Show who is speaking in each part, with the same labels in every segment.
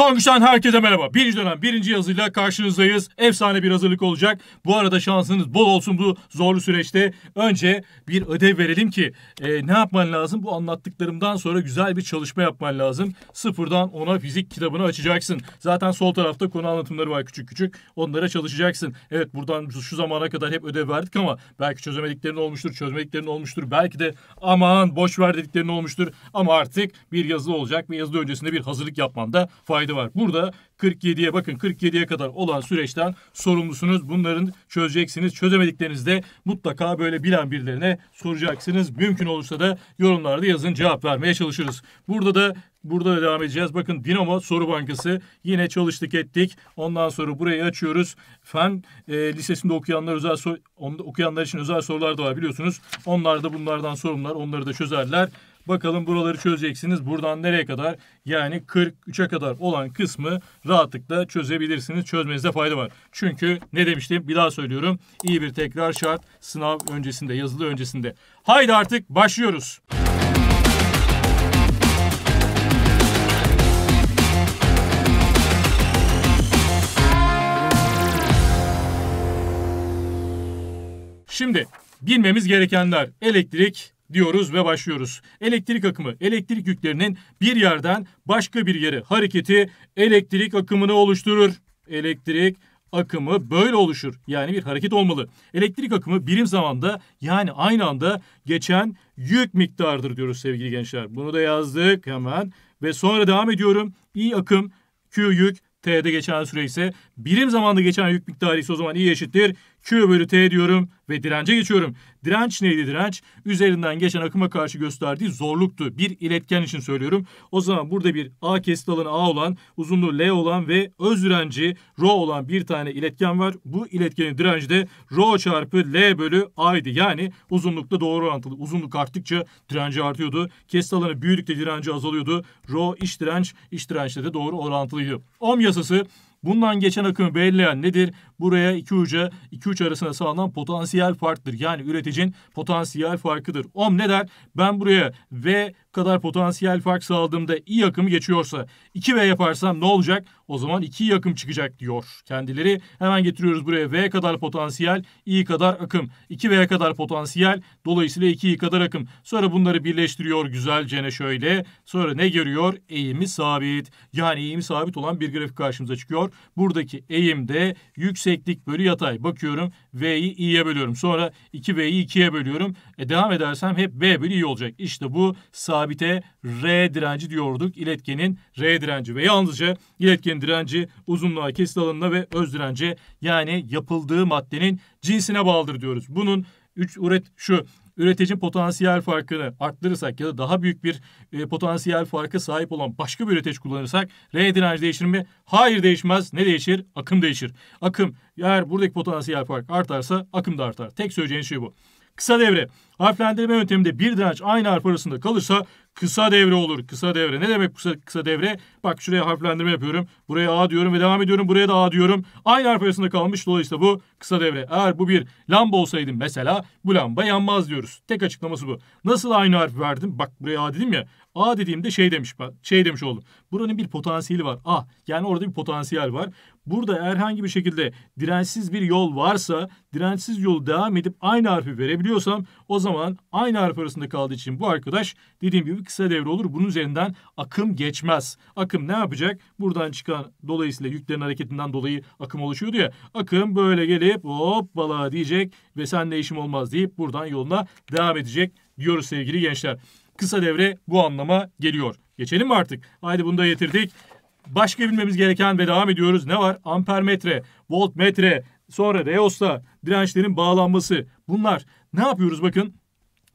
Speaker 1: Tonguç'tan herkese merhaba. Birinci dönem birinci yazıyla karşınızdayız. Efsane bir hazırlık olacak. Bu arada şansınız bol olsun bu zorlu süreçte. Önce bir ödev verelim ki e, ne yapman lazım? Bu anlattıklarımdan sonra güzel bir çalışma yapman lazım. Sıfırdan ona fizik kitabını açacaksın. Zaten sol tarafta konu anlatımları var küçük küçük. Onlara çalışacaksın. Evet buradan şu zamana kadar hep ödev verdik ama belki çözemediklerin olmuştur, çözmediklerin olmuştur. Belki de aman boş ver dediklerin olmuştur. Ama artık bir yazılı olacak ve yazılı öncesinde bir hazırlık yapman da fayda 47 var. Burada 47'ye bakın 47'ye kadar olan süreçten sorumlusunuz. Bunların çözeceksiniz. Çözemediklerinizde mutlaka böyle bilen birilerine soracaksınız. Mümkün olursa da yorumlarda yazın cevap vermeye çalışırız. Burada da Burada da devam edeceğiz. Bakın Dinamo Soru Bankası. Yine çalıştık ettik. Ondan sonra burayı açıyoruz. Fen e, lisesinde okuyanlar özel so okuyanlar için özel sorular da var biliyorsunuz. Onlar da bunlardan sorumlular. Onları da çözerler. Bakalım buraları çözeceksiniz. Buradan nereye kadar? Yani 43'e kadar olan kısmı rahatlıkla çözebilirsiniz. Çözmenizde fayda var. Çünkü ne demiştim? Bir daha söylüyorum. İyi bir tekrar şart sınav öncesinde, yazılı öncesinde. Haydi artık başlıyoruz. Şimdi bilmemiz gerekenler elektrik, diyoruz ve başlıyoruz. Elektrik akımı, elektrik yüklerinin bir yerden başka bir yere hareketi elektrik akımını oluşturur. Elektrik akımı böyle oluşur. Yani bir hareket olmalı. Elektrik akımı birim zamanda yani aynı anda geçen yük miktarıdır diyoruz sevgili gençler. Bunu da yazdık hemen ve sonra devam ediyorum. I akım, Q yük, T'de geçen süre ise birim zamanda geçen yük miktarı ise o zaman I eşittir Q bölü T diyorum ve dirence geçiyorum. Direnç neydi direnç? Üzerinden geçen akıma karşı gösterdiği zorluktu. Bir iletken için söylüyorum. O zaman burada bir A kesit alanı A olan, uzunluğu L olan ve öz direnci Rho olan bir tane iletken var. Bu iletkenin direnci de Rho çarpı L bölü A'ydı. Yani uzunlukta doğru orantılı. Uzunluk arttıkça direnci artıyordu. Kesit alanı büyüdükçe direnci azalıyordu. Rho iç direnç, iç dirençte de doğru orantılıydı. Ohm yasası Bundan geçen akımı belirleyen nedir? buraya 2 uca 2 uç arasında sağlanan potansiyel farktır. Yani üreticinin potansiyel farkıdır. Om ne der? Ben buraya V kadar potansiyel fark sağladığımda i akımı geçiyorsa 2V yaparsam ne olacak? O zaman 2 akım çıkacak diyor kendileri. Hemen getiriyoruz buraya V kadar potansiyel, i kadar akım. 2V kadar potansiyel, dolayısıyla 2i kadar akım. Sonra bunları birleştiriyor güzelce ne şöyle. Sonra ne görüyor? Eğimi sabit. Yani eğimi sabit olan bir grafik karşımıza çıkıyor. Buradaki eğim de yüksek yükseklik bölü yatay. Bakıyorum V'yi i'ye bölüyorum. Sonra 2V'yi 2'ye bölüyorum. E, devam edersem hep V bölü i olacak. İşte bu sabite R direnci diyorduk. İletkenin R direnci ve yalnızca iletkenin direnci uzunluğa, kesit alanına ve öz dirence yani yapıldığı maddenin cinsine bağlıdır diyoruz. Bunun 3 uret şu üretici potansiyel farkını arttırırsak ya da daha büyük bir e, potansiyel farkı sahip olan başka bir üretici kullanırsak R direnci değişir mi? Hayır değişmez. Ne değişir? Akım değişir. Akım eğer buradaki potansiyel fark artarsa akım da artar. Tek söyleyeceğin şey bu. Kısa devre. Harflendirme yönteminde bir direnç aynı harf arasında kalırsa kısa devre olur. Kısa devre. Ne demek kısa, kısa devre? Bak şuraya harflendirme yapıyorum. Buraya A diyorum ve devam ediyorum. Buraya da A diyorum. Aynı harf arasında kalmış. Dolayısıyla bu kısa devre. Eğer bu bir lamba olsaydı mesela bu lamba yanmaz diyoruz. Tek açıklaması bu. Nasıl aynı harf verdim? Bak buraya A dedim ya. A dediğimde şey demiş şey demiş oldum. Buranın bir potansiyeli var. A yani orada bir potansiyel var. Burada herhangi bir şekilde dirençsiz bir yol varsa dirençsiz yol devam edip aynı harfi verebiliyorsam o zaman aynı harf arasında kaldığı için bu arkadaş dediğim gibi kısa devre olur. Bunun üzerinden akım geçmez. Akım ne yapacak? Buradan çıkan dolayısıyla yüklerin hareketinden dolayı akım oluşuyordu ya. Akım böyle gelip hop balığa diyecek ve senle işim olmaz deyip buradan yoluna devam edecek diyoruz sevgili gençler. Kısa devre bu anlama geliyor. Geçelim mi artık? Haydi bunu da getirdik. Başka bilmemiz gereken ve devam ediyoruz. Ne var? Ampermetre, voltmetre, sonra reosla dirençlerin bağlanması. Bunlar ne yapıyoruz bakın?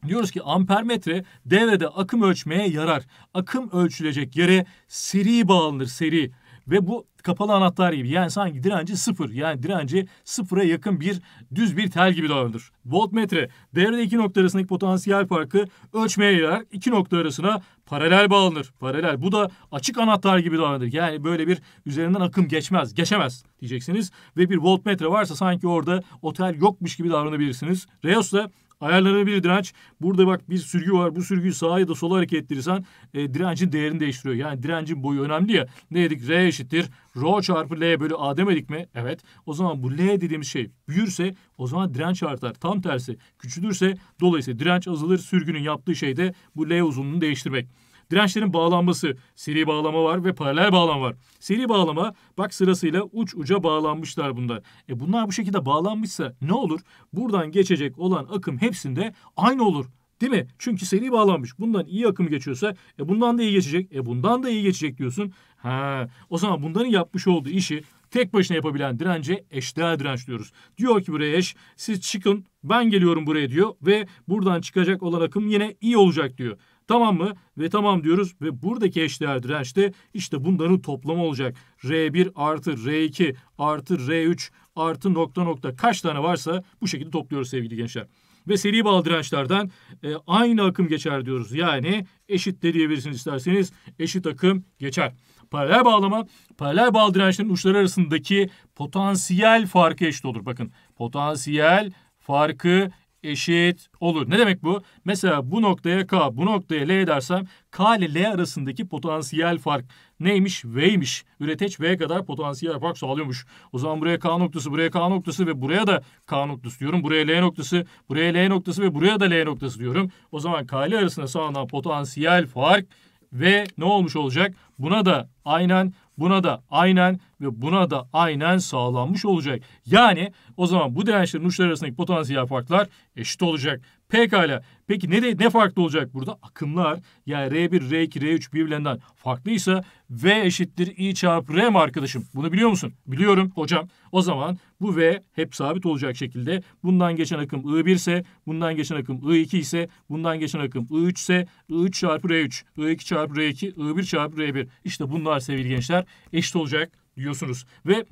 Speaker 1: Diyoruz ki ampermetre devrede akım ölçmeye yarar. Akım ölçülecek yere seri bağlanır seri. Ve bu kapalı anahtar gibi yani sanki direnci sıfır yani direnci sıfıra yakın bir düz bir tel gibi davranır. Voltmetre devrede iki nokta arasındaki potansiyel farkı ölçmeye yarar. İki nokta arasına paralel bağlanır. Paralel bu da açık anahtar gibi davranır. Yani böyle bir üzerinden akım geçmez, geçemez diyeceksiniz. Ve bir voltmetre varsa sanki orada otel yokmuş gibi davranabilirsiniz. Reus da Ayarlanabilir direnç. Burada bak bir sürgü var. Bu sürgüyü sağa ya da sola hareket ettirirsen e, direncin değerini değiştiriyor. Yani direncin boyu önemli ya. Ne dedik? R eşittir. Rho çarpı L bölü A demedik mi? Evet. O zaman bu L dediğimiz şey büyürse o zaman direnç artar. Tam tersi küçülürse dolayısıyla direnç azalır. Sürgünün yaptığı şey de bu L uzunluğunu değiştirmek. Dirençlerin bağlanması seri bağlama var ve paralel bağlam var. Seri bağlama bak sırasıyla uç uca bağlanmışlar bunda. E bunlar bu şekilde bağlanmışsa ne olur? Buradan geçecek olan akım hepsinde aynı olur. Değil mi? Çünkü seri bağlanmış. Bundan iyi akım geçiyorsa e bundan da iyi geçecek. E bundan da iyi geçecek diyorsun. Ha, o zaman bunların yapmış olduğu işi tek başına yapabilen dirence eşdeğer direnç diyoruz. Diyor ki buraya eş siz çıkın ben geliyorum buraya diyor ve buradan çıkacak olan akım yine iyi olacak diyor. Tamam mı? Ve tamam diyoruz ve buradaki eşdeğer dirençte işte bunların toplamı olacak. R1 artı R2 artı R3 artı nokta nokta kaç tane varsa bu şekilde topluyoruz sevgili gençler. Ve seri bağlı dirençlerden e, aynı akım geçer diyoruz. Yani eşit de diyebilirsiniz isterseniz eşit akım geçer. Paralel bağlama, paralel bağlı dirençlerin uçları arasındaki potansiyel farkı eşit olur. Bakın potansiyel farkı eşit olur. Ne demek bu? Mesela bu noktaya K, bu noktaya L dersem K ile L arasındaki potansiyel fark neymiş? V'ymiş. Üreteç V kadar potansiyel fark sağlıyormuş. O zaman buraya K noktası, buraya K noktası ve buraya da K noktası diyorum. Buraya L noktası, buraya L noktası ve buraya da L noktası diyorum. O zaman K ile arasında sağlanan potansiyel fark ve ne olmuş olacak? Buna da aynen, buna da aynen ve buna da aynen sağlanmış olacak. Yani o zaman bu dirençlerin uçları arasındaki potansiyel farklar eşit olacak. Pekala. Peki ne de, ne farklı olacak burada? Akımlar yani R1, R2, R3 birbirinden farklıysa V eşittir I çarpı R mi arkadaşım? Bunu biliyor musun? Biliyorum hocam. O zaman bu V hep sabit olacak şekilde bundan geçen akım I1 ise, bundan geçen akım I2 ise, bundan geçen akım I3 ise I3 çarpı R3, I2 çarpı R2, I1 çarpı R1. İşte bunlar sevgili gençler eşit olacak diyorsunuz ve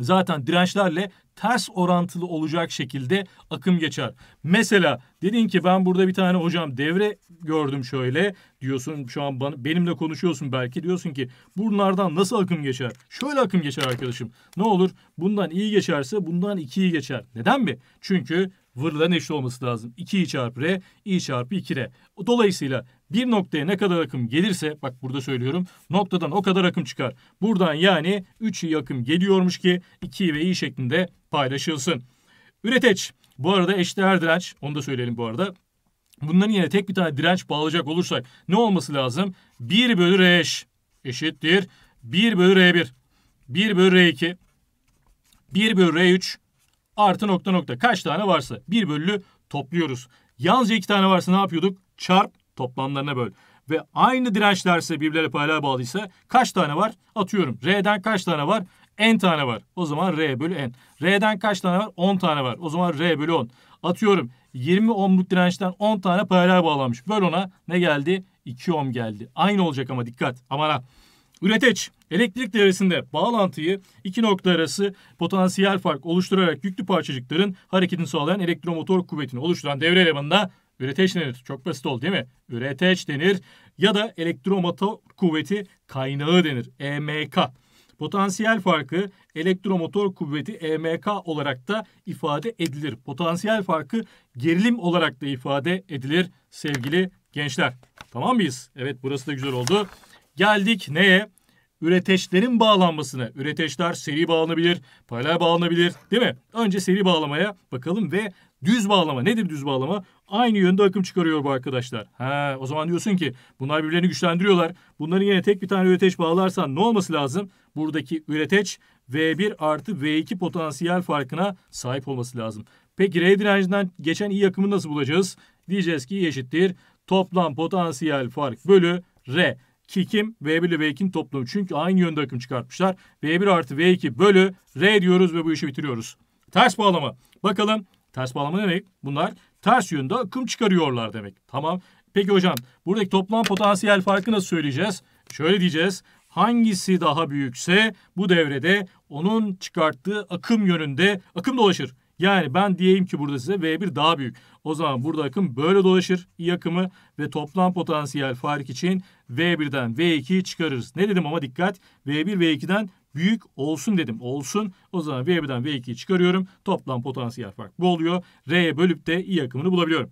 Speaker 1: zaten dirençlerle ters orantılı olacak şekilde akım geçer. Mesela dedin ki ben burada bir tane hocam devre gördüm şöyle diyorsun şu an bana, benimle konuşuyorsun belki diyorsun ki bunlardan nasıl akım geçer? Şöyle akım geçer arkadaşım. Ne olur bundan iyi geçerse bundan ikiyi geçer. Neden mi? Çünkü vırların eşit olması lazım. 2 çarpı r, i çarpı 2 r. Dolayısıyla bir noktaya ne kadar akım gelirse bak burada söylüyorum noktadan o kadar akım çıkar. Buradan yani 3 iyi akım geliyormuş ki 2 ve i şeklinde paylaşılsın. Üreteç bu arada eşdeğer direnç onu da söyleyelim bu arada. Bunların yine tek bir tane direnç bağlayacak olursak ne olması lazım? 1 bölü R eş eşittir 1 bölü R1 1 bölü R2 1 bölü R3 artı nokta nokta kaç tane varsa 1 bölü topluyoruz. Yalnızca 2 tane varsa ne yapıyorduk? Çarp Toplamlarına böl. Ve aynı dirençlerse birbirleri paralel bağlıysa kaç tane var? Atıyorum. R'den kaç tane var? N tane var. O zaman R bölü N. R'den kaç tane var? 10 tane var. O zaman R bölü 10. Atıyorum 20 ohmluk dirençten 10 tane paralel bağlamış. Böl ona ne geldi? 2 ohm geldi. Aynı olacak ama dikkat. Aman ha. Üreteç elektrik devresinde bağlantıyı iki nokta arası potansiyel fark oluşturarak yüklü parçacıkların hareketini sağlayan elektromotor kuvvetini oluşturan devre elemanına üreteç denir. Çok basit oldu değil mi? Üreteç denir ya da elektromotor kuvveti kaynağı denir. EMK. Potansiyel farkı elektromotor kuvveti EMK olarak da ifade edilir. Potansiyel farkı gerilim olarak da ifade edilir sevgili gençler. Tamam mıyız? Evet burası da güzel oldu. Geldik neye? Üreteçlerin bağlanmasına. Üreteçler seri bağlanabilir, paralel bağlanabilir değil mi? Önce seri bağlamaya bakalım ve Düz bağlama. Nedir düz bağlama? Aynı yönde akım çıkarıyor bu arkadaşlar. Ha o zaman diyorsun ki bunlar birbirlerini güçlendiriyorlar. Bunların yine tek bir tane üreteç bağlarsan ne olması lazım? Buradaki üreteç V1 artı V2 potansiyel farkına sahip olması lazım. Peki R direncinden geçen I akımı nasıl bulacağız? Diyeceğiz ki eşittir. Toplam potansiyel fark bölü R. Ki kim? V1 ile V2'nin toplamı. Çünkü aynı yönde akım çıkartmışlar. V1 artı V2 bölü R diyoruz ve bu işi bitiriyoruz. Ters bağlama. Bakalım Ters bağlama demek? Bunlar ters yönde akım çıkarıyorlar demek. Tamam. Peki hocam buradaki toplam potansiyel farkı nasıl söyleyeceğiz? Şöyle diyeceğiz. Hangisi daha büyükse bu devrede onun çıkarttığı akım yönünde akım dolaşır. Yani ben diyeyim ki burada size V1 daha büyük. O zaman burada akım böyle dolaşır iyi akımı ve toplam potansiyel fark için V1'den V2'yi çıkarırız. Ne dedim ama dikkat V1 V2'den büyük olsun dedim. Olsun. O zaman V1'den V2'yi çıkarıyorum. Toplam potansiyel fark bu oluyor. R'ye bölüp de i akımını bulabiliyorum.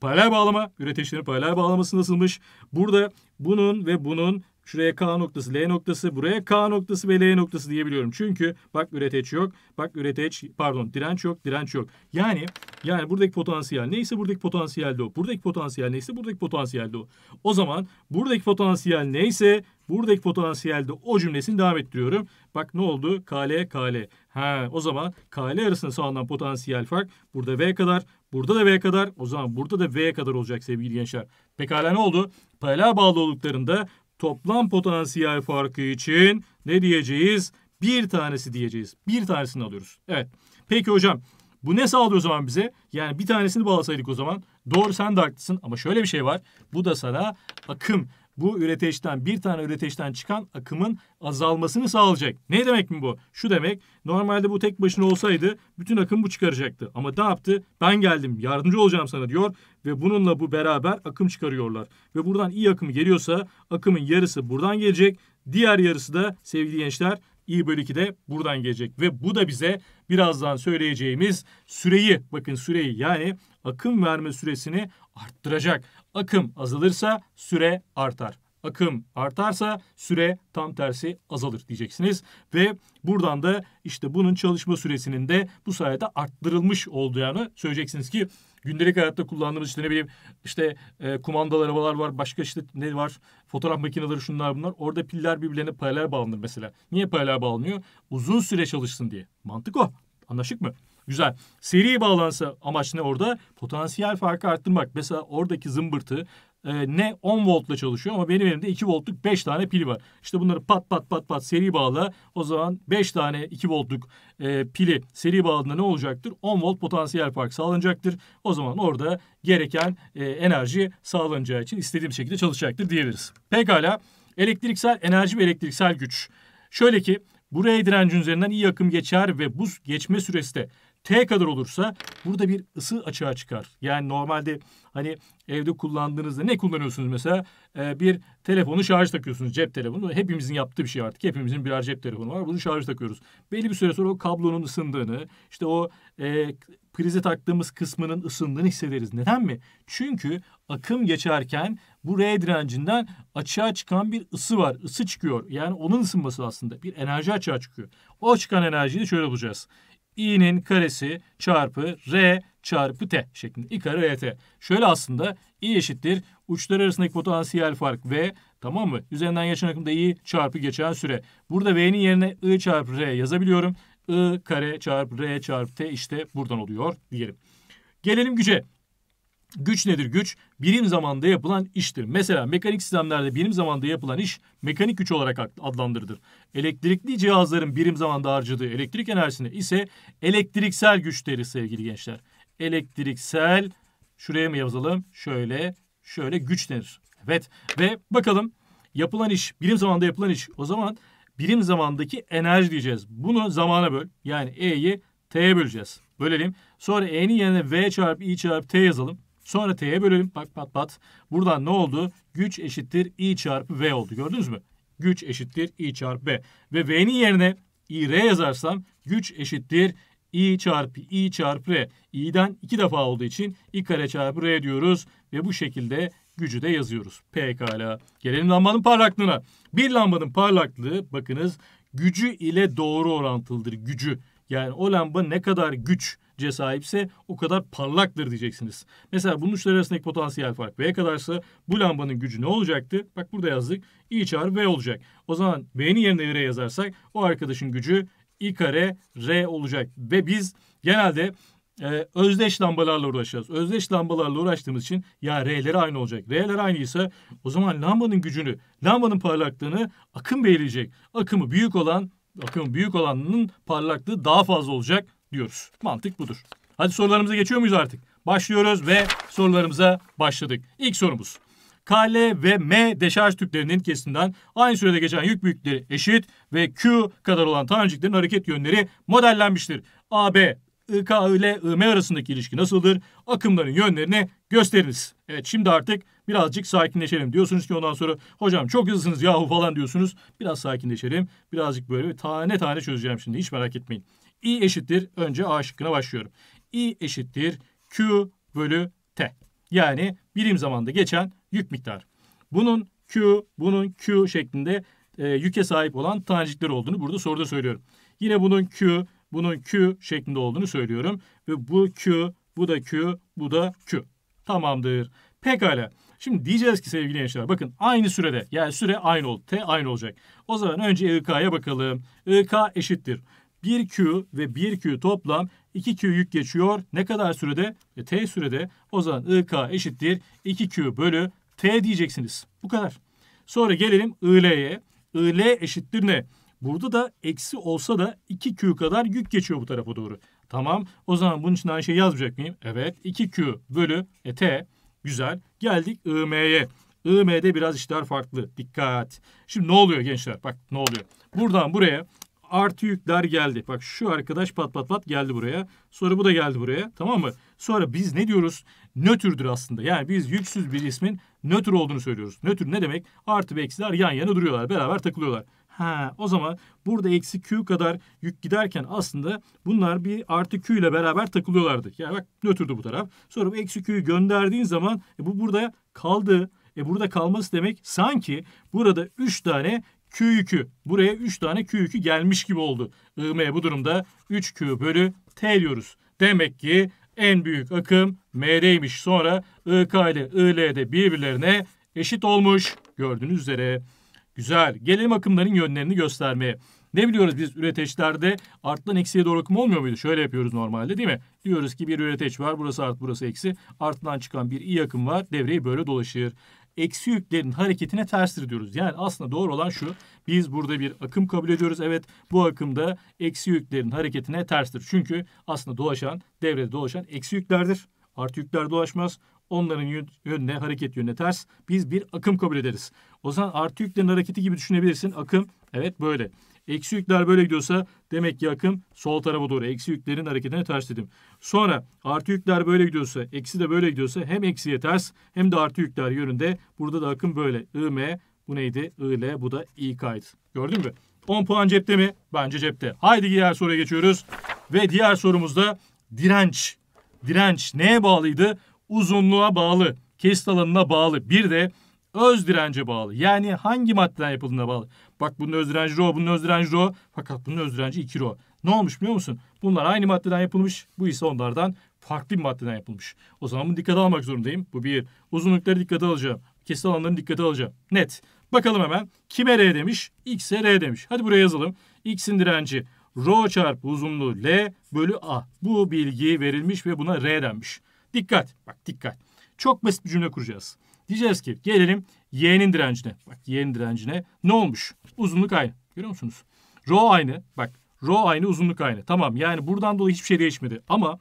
Speaker 1: Paralel bağlama, üreteçlerin paralel bağlaması nasılmış? Burada bunun ve bunun Şuraya K noktası, L noktası, buraya K noktası ve L noktası diyebiliyorum. Çünkü bak üreteç yok, bak üreteç pardon direnç yok, direnç yok. Yani yani buradaki potansiyel neyse buradaki potansiyel de o. Buradaki potansiyel neyse buradaki potansiyel de o. O zaman buradaki potansiyel neyse buradaki potansiyelde o cümlesini devam ettiriyorum. Bak ne oldu? KL, KL. Ha, o zaman KL arasında sağlanan potansiyel fark burada V kadar, burada da V kadar. O zaman burada da V kadar olacak sevgili gençler. Pekala ne oldu? Paralel bağlı olduklarında toplam potansiyel farkı için ne diyeceğiz? Bir tanesi diyeceğiz. Bir tanesini alıyoruz. Evet. Peki hocam bu ne sağlıyor o zaman bize? Yani bir tanesini bağlasaydık o zaman. Doğru sen de haklısın ama şöyle bir şey var. Bu da sana akım bu üreteçten bir tane üreteçten çıkan akımın azalmasını sağlayacak. Ne demek mi bu? Şu demek normalde bu tek başına olsaydı bütün akım bu çıkaracaktı. Ama ne yaptı? Ben geldim yardımcı olacağım sana diyor ve bununla bu beraber akım çıkarıyorlar. Ve buradan iyi akım geliyorsa akımın yarısı buradan gelecek. Diğer yarısı da sevgili gençler i bölü 2 de buradan gelecek. Ve bu da bize birazdan söyleyeceğimiz süreyi bakın süreyi yani akım verme süresini arttıracak. Akım azalırsa süre artar. Akım artarsa süre tam tersi azalır diyeceksiniz. Ve buradan da işte bunun çalışma süresinin de bu sayede arttırılmış olduğunu söyleyeceksiniz ki gündelik hayatta kullandığımız işte ne bileyim işte e, kumandalı arabalar var başka işte ne var fotoğraf makineleri şunlar bunlar orada piller birbirlerine paralel bağlanır mesela. Niye paralel bağlanıyor? Uzun süre çalışsın diye. Mantık o. Anlaşık mı? Güzel. Seri bağlansa amaç ne orada? Potansiyel farkı arttırmak. Mesela oradaki zımbırtı e, ne 10 voltla çalışıyor ama benim elimde 2 voltluk 5 tane pil var. İşte bunları pat pat pat pat seri bağla. O zaman 5 tane 2 voltluk e, pili seri bağladığında ne olacaktır? 10 volt potansiyel fark sağlanacaktır. O zaman orada gereken e, enerji sağlanacağı için istediğim şekilde çalışacaktır diyebiliriz. Pekala elektriksel enerji ve elektriksel güç. Şöyle ki buraya direncin üzerinden iyi akım geçer ve bu geçme süresi de T kadar olursa burada bir ısı açığa çıkar. Yani normalde hani evde kullandığınızda ne kullanıyorsunuz mesela? Ee, bir telefonu şarj takıyorsunuz cep telefonu. Hepimizin yaptığı bir şey artık. Hepimizin birer cep telefonu var. Bunu şarj takıyoruz. Belli bir süre sonra o kablonun ısındığını, işte o e, prize taktığımız kısmının ısındığını hissederiz. Neden mi? Çünkü akım geçerken bu R direncinden açığa çıkan bir ısı var. Isı çıkıyor. Yani onun ısınması aslında bir enerji açığa çıkıyor. O çıkan enerjiyi de şöyle bulacağız i'nin karesi çarpı r çarpı t şeklinde. i kare rt. Şöyle aslında i eşittir uçlar arasındaki potansiyel fark v tamam mı? Üzerinden geçen akımda i çarpı geçen süre. Burada v'nin yerine i çarpı r yazabiliyorum. i kare çarpı r çarpı t işte buradan oluyor diyelim. Gelelim güce. Güç nedir güç? Birim zamanda yapılan iştir. Mesela mekanik sistemlerde birim zamanda yapılan iş mekanik güç olarak adlandırılır. Elektrikli cihazların birim zamanda harcadığı elektrik enerjisine ise elektriksel güç deriz sevgili gençler. Elektriksel şuraya mı yazalım? Şöyle şöyle güç denir. Evet ve bakalım yapılan iş birim zamanda yapılan iş o zaman birim zamandaki enerji diyeceğiz. Bunu zamana böl yani E'yi T'ye böleceğiz. Bölelim. Sonra E'nin yerine V çarpı I çarpı T yazalım. Sonra t'ye bölelim. Bak pat pat. Buradan ne oldu? Güç eşittir i çarpı v oldu. Gördünüz mü? Güç eşittir i çarpı V. Ve v'nin yerine i r yazarsam güç eşittir i çarpı i çarpı r. i'den iki defa olduğu için i kare çarpı r diyoruz. Ve bu şekilde gücü de yazıyoruz. Pekala. Gelelim lambanın parlaklığına. Bir lambanın parlaklığı bakınız gücü ile doğru orantılıdır. Gücü. Yani o lamba ne kadar güç ce sahipse o kadar parlaktır diyeceksiniz. Mesela bunun uçları arasındaki potansiyel fark V kadarsa bu lambanın gücü ne olacaktı? Bak burada yazdık. I çarpı V olacak. O zaman V'nin yerine R yazarsak o arkadaşın gücü I kare R olacak. Ve biz genelde e, özdeş lambalarla uğraşacağız. Özdeş lambalarla uğraştığımız için ya R'leri aynı olacak. R'ler aynıysa o zaman lambanın gücünü, lambanın parlaklığını akım belirleyecek. Akımı büyük olan, akımı büyük olanın parlaklığı daha fazla olacak diyoruz. Mantık budur. Hadi sorularımıza geçiyor muyuz artık? Başlıyoruz ve sorularımıza başladık. İlk sorumuz. KL ve M deşarj tüplerinin kesimden aynı sürede geçen yük büyüklükleri eşit ve Q kadar olan taneciklerin hareket yönleri modellenmiştir. AB, IK ile IM arasındaki ilişki nasıldır? Akımların yönlerini gösteriniz. Evet şimdi artık birazcık sakinleşelim. Diyorsunuz ki ondan sonra hocam çok hızlısınız yahu falan diyorsunuz. Biraz sakinleşelim. Birazcık böyle tane tane çözeceğim şimdi hiç merak etmeyin. I eşittir. Önce A şıkkına başlıyorum. I eşittir Q bölü T. Yani birim zamanda geçen yük miktarı. Bunun Q, bunun Q şeklinde e, yüke sahip olan tanecikler olduğunu burada soruda söylüyorum. Yine bunun Q, bunun Q şeklinde olduğunu söylüyorum. Ve bu Q, bu da Q, bu da Q. Tamamdır. Pekala. Şimdi diyeceğiz ki sevgili gençler bakın aynı sürede yani süre aynı oldu. T aynı olacak. O zaman önce IK'ya bakalım. IK eşittir. 1Q ve 1Q toplam 2Q yük geçiyor. Ne kadar sürede? E, t sürede. O zaman IK eşittir 2Q bölü T diyeceksiniz. Bu kadar. Sonra gelelim IL'ye. IL eşittir ne? Burada da eksi olsa da 2Q kadar yük geçiyor bu tarafa doğru. Tamam. O zaman bunun için aynı şeyi yazmayacak mıyım? Evet. 2Q bölü e, T. Güzel. Geldik IM'ye. IM'de biraz işler farklı. Dikkat. Şimdi ne oluyor gençler? Bak ne oluyor. Buradan buraya artı yükler geldi. Bak şu arkadaş pat pat pat geldi buraya. Sonra bu da geldi buraya. Tamam mı? Sonra biz ne diyoruz? Nötrdür aslında. Yani biz yüksüz bir ismin nötr olduğunu söylüyoruz. Nötr ne demek? Artı ve eksiler yan yana duruyorlar. Beraber takılıyorlar. Ha, o zaman burada eksi Q kadar yük giderken aslında bunlar bir artı Q ile beraber takılıyorlardı. Yani bak nötrdü bu taraf. Sonra bu eksi Q'yu gönderdiğin zaman e, bu burada kaldı. E burada kalması demek sanki burada 3 tane Q yükü. Buraya 3 tane Q yükü gelmiş gibi oldu. IM bu durumda 3Q bölü T diyoruz. Demek ki en büyük akım M'deymiş. Sonra IK ile IL de birbirlerine eşit olmuş. Gördüğünüz üzere. Güzel. Gelelim akımların yönlerini göstermeye. Ne biliyoruz biz üreteçlerde arttan eksiye doğru akım olmuyor muydu? Şöyle yapıyoruz normalde değil mi? Diyoruz ki bir üreteç var burası art burası eksi. Arttan çıkan bir i akım var devreyi böyle dolaşır eksi yüklerin hareketine terstir diyoruz. Yani aslında doğru olan şu. Biz burada bir akım kabul ediyoruz. Evet bu akımda eksi yüklerin hareketine terstir. Çünkü aslında dolaşan, devrede dolaşan eksi yüklerdir. Artı yükler dolaşmaz. Onların yönüne, hareket yönüne ters. Biz bir akım kabul ederiz. O zaman artı yüklerin hareketi gibi düşünebilirsin. Akım evet böyle. Eksi yükler böyle gidiyorsa demek ki akım sol tarafa doğru. Eksi yüklerin hareketine ters dedim. Sonra artı yükler böyle gidiyorsa, eksi de böyle gidiyorsa hem eksiye ters hem de artı yükler yönünde. Burada da akım böyle. IM bu neydi? IL bu da İK'ydı. Gördün mü? 10 puan cepte mi? Bence cepte. Haydi diğer soruya geçiyoruz. Ve diğer sorumuzda direnç. Direnç neye bağlıydı? Uzunluğa bağlı, kesit alanına bağlı. Bir de öz dirence bağlı. Yani hangi maddeden yapıldığına bağlı. Bak bunun öz direnci rho, bunun öz direnci rho. Fakat bunun öz direnci 2 rho. Ne olmuş biliyor musun? Bunlar aynı maddeden yapılmış. Bu ise onlardan farklı bir maddeden yapılmış. O zaman bunu dikkate almak zorundayım. Bu bir. Uzunlukları dikkate alacağım. kesit alanlarını dikkate alacağım. Net. Bakalım hemen. Kime R demiş? X'e R demiş. Hadi buraya yazalım. X'in direnci rho çarpı uzunluğu L bölü A. Bu bilgi verilmiş ve buna R denmiş. Dikkat. Bak dikkat. Çok basit bir cümle kuracağız. Diyeceğiz ki gelelim Y'nin direncine. Bak Y'nin direncine ne olmuş? Uzunluk aynı. Görüyor musunuz? Rho aynı. Bak rho aynı uzunluk aynı. Tamam yani buradan dolayı hiçbir şey değişmedi. Ama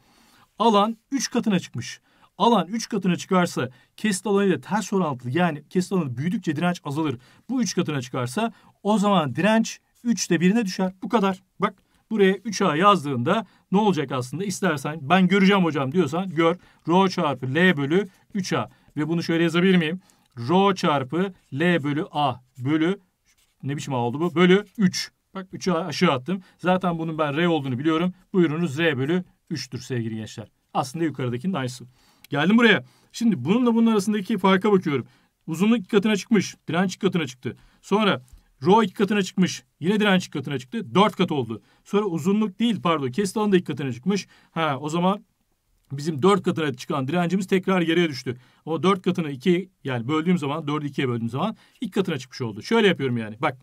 Speaker 1: alan 3 katına çıkmış. Alan 3 katına çıkarsa kesit alanı ile ters orantılı yani kesit alanı büyüdükçe direnç azalır. Bu 3 katına çıkarsa o zaman direnç 3'te 1'ine düşer. Bu kadar. Bak buraya 3A yazdığında ne olacak aslında? İstersen ben göreceğim hocam diyorsan gör. Rho çarpı L bölü 3A. Ve bunu şöyle yazabilir miyim? Rho çarpı L bölü A bölü ne biçim A oldu bu? Bölü 3. Bak 3'ü aşağı attım. Zaten bunun ben R olduğunu biliyorum. Buyurunuz R bölü 3'tür sevgili gençler. Aslında yukarıdakinin aynısı. Geldim buraya. Şimdi bununla bunun arasındaki farka bakıyorum. Uzunluk iki katına çıkmış. Direnç iki katına çıktı. Sonra Rho iki katına çıkmış. Yine direnç iki katına çıktı. Dört kat oldu. Sonra uzunluk değil pardon. Kesti alanı da iki katına çıkmış. Ha o zaman bizim 4 katına çıkan direncimiz tekrar geriye düştü. O 4 katını 2 yani böldüğüm zaman 4'ü 2'ye böldüğüm zaman ilk katına çıkmış oldu. Şöyle yapıyorum yani bak.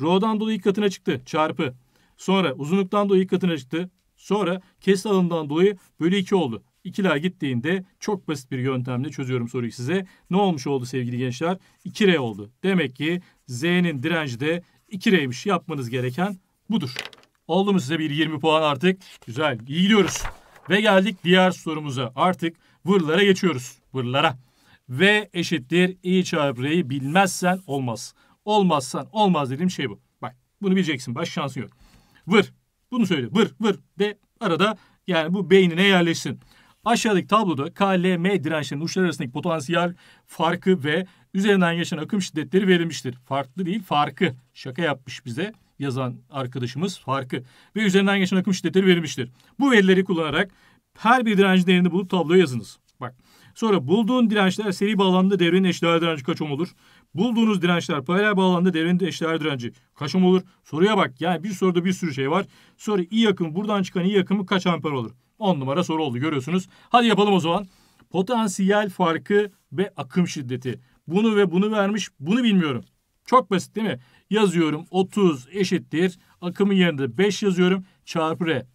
Speaker 1: Rho'dan dolayı ilk katına çıktı çarpı. Sonra uzunluktan dolayı ilk katına çıktı. Sonra kes alanından dolayı bölü 2 oldu. İkiler gittiğinde çok basit bir yöntemle çözüyorum soruyu size. Ne olmuş oldu sevgili gençler? 2R oldu. Demek ki Z'nin direnci de 2R'ymiş. Yapmanız gereken budur. Oldu mu size bir 20 puan artık? Güzel. İyi gidiyoruz. Ve geldik diğer sorumuza. Artık vırlara geçiyoruz. Vırlara. V eşittir i çarpı bilmezsen olmaz. Olmazsan olmaz dediğim şey bu. Bak bunu bileceksin. Baş şansın yok. Vır. Bunu söyle. Vır vır de arada yani bu beynine yerleşsin. Aşağıdaki tabloda KLM dirençlerinin uçlar arasındaki potansiyel farkı ve üzerinden geçen akım şiddetleri verilmiştir. Farklı değil farkı. Şaka yapmış bize yazan arkadaşımız farkı. Ve üzerinden geçen akım şiddetleri verilmiştir. Bu verileri kullanarak her bir direnç değerini bulup tabloya yazınız. Bak. Sonra bulduğun dirençler seri bağlamda devrenin eşdeğer direnci kaç ohm olur? Bulduğunuz dirençler paralel bağlamda devrenin eşdeğer direnci kaç ohm olur? Soruya bak. Yani bir soruda bir sürü şey var. Sonra iyi yakın buradan çıkan iyi yakımı kaç amper olur? 10 numara soru oldu görüyorsunuz. Hadi yapalım o zaman. Potansiyel farkı ve akım şiddeti. Bunu ve bunu vermiş bunu bilmiyorum. Çok basit değil mi? Yazıyorum 30 eşittir. Akımın yerinde 5 yazıyorum çarpı R.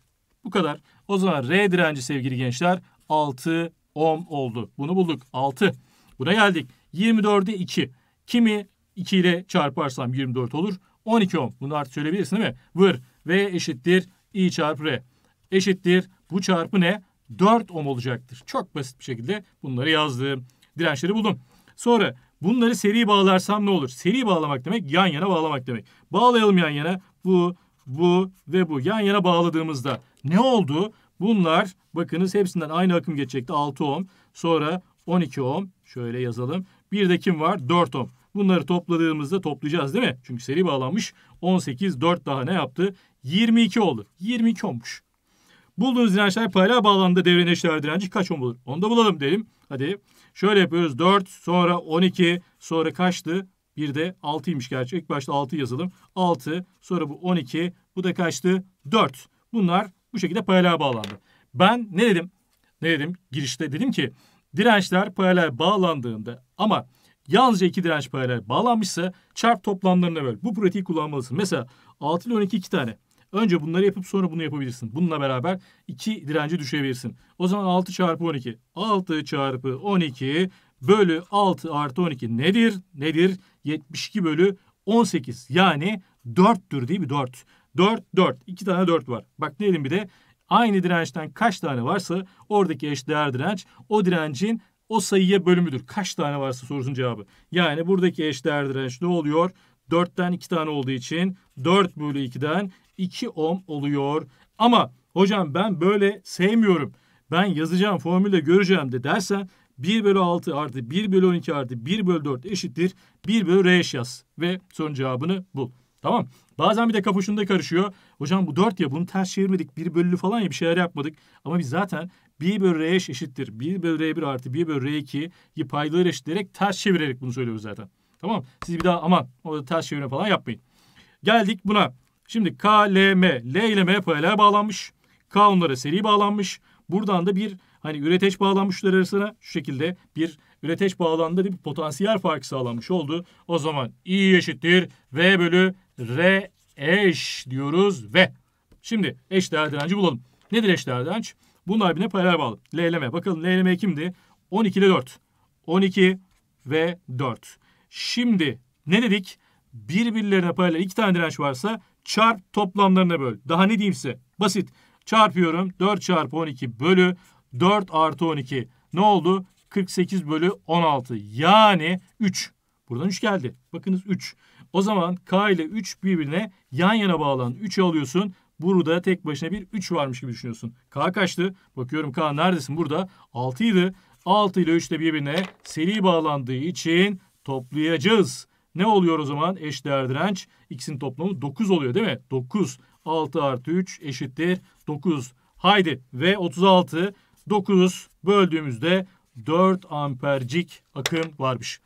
Speaker 1: Bu kadar. O zaman R direnci sevgili gençler 6 ohm oldu. Bunu bulduk 6. Buna geldik. 24'e 2. Kimi 2 ile çarparsam 24 olur. 12 ohm. Bunu artık söyleyebilirsin değil mi? Vır. V eşittir I çarpı R. Eşittir bu çarpı ne? 4 ohm olacaktır. Çok basit bir şekilde bunları yazdım. Dirençleri buldum. Sonra bunları seri bağlarsam ne olur? Seri bağlamak demek yan yana bağlamak demek. Bağlayalım yan yana. Bu, bu ve bu yan yana bağladığımızda ne oldu? Bunlar bakınız hepsinden aynı akım geçecekti. 6 ohm. Sonra 12 ohm. Şöyle yazalım. Bir de kim var? 4 ohm. Bunları topladığımızda toplayacağız değil mi? Çünkü seri bağlanmış. 18, 4 daha ne yaptı? 22 olur. 22 olmuş. Bulduğunuz dirençler paralel bağlamda devre eşdeğer direnci kaç ohm olur? Onu da bulalım diyelim. Hadi şöyle yapıyoruz. 4 sonra 12 sonra kaçtı? Bir de 6'ymış gerçi. İlk başta 6 yazalım. 6 sonra bu 12 bu da kaçtı? 4. Bunlar bu şekilde paralel bağlandı. Ben ne dedim? Ne dedim? Girişte dedim ki dirençler paralel bağlandığında ama yalnızca iki direnç paralel bağlanmışsa çarp toplamlarına böl. Bu pratiği kullanmalısın. Mesela 6 ile 12 iki tane. Önce bunları yapıp sonra bunu yapabilirsin. Bununla beraber 2 direnci düşebilirsin. O zaman 6 çarpı 12. 6 çarpı 12 bölü 6 artı 12 nedir? Nedir? 72 bölü 18 yani 4'tür değil mi? 4. 4, 4. 2 tane 4 var. Bak ne dedim bir de aynı dirençten kaç tane varsa oradaki eş değer direnç o direncin o sayıya bölümüdür. Kaç tane varsa sorusun cevabı. Yani buradaki eş değer direnç ne oluyor? 4'ten 2 tane olduğu için 4 bölü 2'den 2 ohm oluyor. Ama hocam ben böyle sevmiyorum. Ben yazacağım formülle göreceğim de dersen 1 bölü 6 artı 1 bölü 12 artı 1 bölü 4 eşittir. 1 bölü reş yaz ve son cevabını bul. Tamam. Bazen bir de kapuçunda karışıyor. Hocam bu 4 ya bunu ters çevirmedik. 1 bölü falan ya bir şeyler yapmadık. Ama biz zaten 1 bölü R eşittir. 1 bölü R1 artı 1 bölü R2'yi paydaları eşitleyerek ters çevirerek bunu söylüyoruz zaten. Tamam Siz bir daha aman orada ters çevirme falan yapmayın. Geldik buna. Şimdi K, L, M. L ile M paralel bağlanmış. K onlara seri bağlanmış. Buradan da bir hani üreteç bağlanmışlar arasına şu şekilde bir üreteç bağlandığında bir potansiyel farkı sağlanmış oldu. O zaman I eşittir V bölü R eş diyoruz ve şimdi eş değer direnci bulalım. Nedir eş değer direnç? Bunlar birbirine paralel bağlı. L ile M. Bakalım L ile M kimdi? 12 ile 4. 12 ve 4. Şimdi ne dedik? Birbirlerine paralel iki tane direnç varsa çarp toplamlarına böl. Daha ne diyeyim size? Basit. Çarpıyorum. 4 çarpı 12 bölü 4 artı 12. Ne oldu? 48 bölü 16. Yani 3. Buradan 3 geldi. Bakınız 3. O zaman K ile 3 birbirine yan yana bağlan. 3'ü alıyorsun. Burada tek başına bir 3 varmış gibi düşünüyorsun. K kaçtı? Bakıyorum K neredesin? Burada 6 idi. 6 ile 3 de birbirine seri bağlandığı için toplayacağız. Ne oluyor o zaman? Eş değer direnç x'in toplamı 9 oluyor değil mi? 9. 6 artı 3 eşittir 9. Haydi ve 36 9 böldüğümüzde 4 ampercik akım varmış.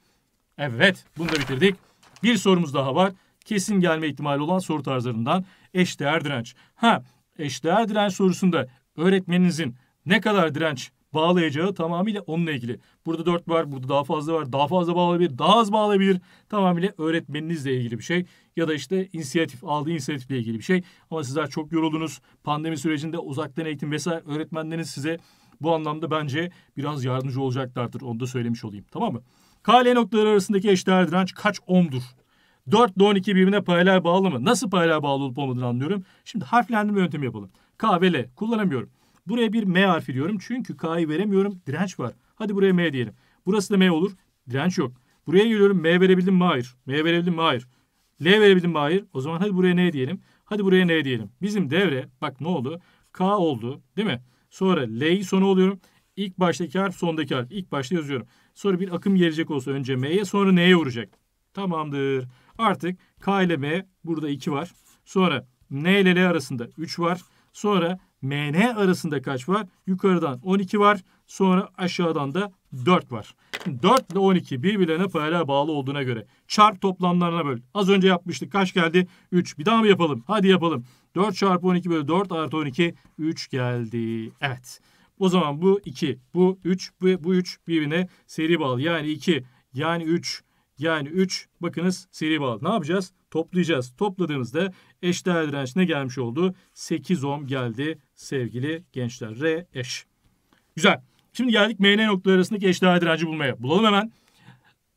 Speaker 1: Evet bunu da bitirdik. Bir sorumuz daha var. Kesin gelme ihtimali olan soru tarzlarından eş değer direnç. Ha eş değer direnç sorusunda öğretmeninizin ne kadar direnç bağlayacağı tamamıyla onunla ilgili. Burada 4 var, burada daha fazla var, daha fazla bağlayabilir, daha az bağlayabilir. Tamamıyla öğretmeninizle ilgili bir şey ya da işte inisiyatif, aldığı inisiyatifle ilgili bir şey. Ama sizler çok yoruldunuz. Pandemi sürecinde uzaktan eğitim vesaire öğretmenleriniz size bu anlamda bence biraz yardımcı olacaklardır. Onu da söylemiş olayım. Tamam mı? KL noktaları arasındaki eşdeğer direnç kaç ohmdur? 4 ile 12 birbirine paralel bağlı mı? Nasıl paralel bağlı olup olmadığını anlıyorum. Şimdi harflendirme yöntemi yapalım. K ve L kullanamıyorum. Buraya bir M harfi diyorum. Çünkü K'yı veremiyorum. Direnç var. Hadi buraya M diyelim. Burası da M olur. Direnç yok. Buraya geliyorum. M verebildim mi? Hayır. M verebildim mi? Hayır. L verebildim mi? Hayır. O zaman hadi buraya N diyelim. Hadi buraya N diyelim. Bizim devre bak ne oldu? K oldu. Değil mi? Sonra L'yi sona oluyorum. İlk baştaki harf sondaki harf. İlk başta yazıyorum. Sonra bir akım gelecek olsa önce M'ye sonra N'ye vuracak. Tamamdır. Artık K ile M burada 2 var. Sonra N ile L arasında 3 var. Sonra MN arasında kaç var? Yukarıdan 12 var. Sonra aşağıdan da 4 var. 4 ile 12 birbirlerine paralel bağlı olduğuna göre çarp toplamlarına böl. Az önce yapmıştık. Kaç geldi? 3. Bir daha mı yapalım? Hadi yapalım. 4 çarpı 12 bölü 4 artı 12 3 geldi. Evet. O zaman bu 2, bu 3, bu, bu 3 birbirine seri bağlı. Yani 2, yani 3, yani 3 bakınız seri bağlı. Ne yapacağız? Toplayacağız. Topladığımızda eşdeğer direnç ne gelmiş oldu? 8 ohm geldi sevgili gençler. R eş. Güzel. Şimdi geldik MN noktaları arasındaki eşdeğer direnci bulmaya. Bulalım hemen.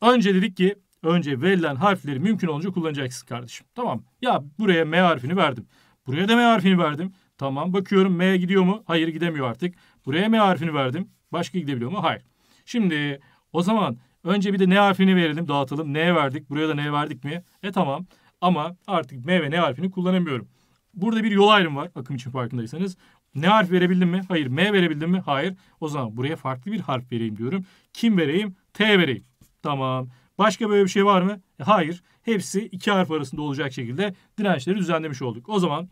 Speaker 1: Önce dedik ki önce verilen harfleri mümkün olunca kullanacaksın kardeşim. Tamam. Ya buraya M harfini verdim. Buraya da M harfini verdim. Tamam bakıyorum M gidiyor mu? Hayır gidemiyor artık. Buraya M harfini verdim. Başka gidebiliyor mu? Hayır. Şimdi o zaman Önce bir de ne harfini verelim dağıtalım. N verdik. Buraya da N verdik mi? E tamam. Ama artık M ve N harfini kullanamıyorum. Burada bir yol ayrım var akım için farkındaysanız. Ne harf verebildim mi? Hayır. M verebildim mi? Hayır. O zaman buraya farklı bir harf vereyim diyorum. Kim vereyim? T vereyim. Tamam. Başka böyle bir şey var mı? E, hayır. Hepsi iki harf arasında olacak şekilde dirençleri düzenlemiş olduk. O zaman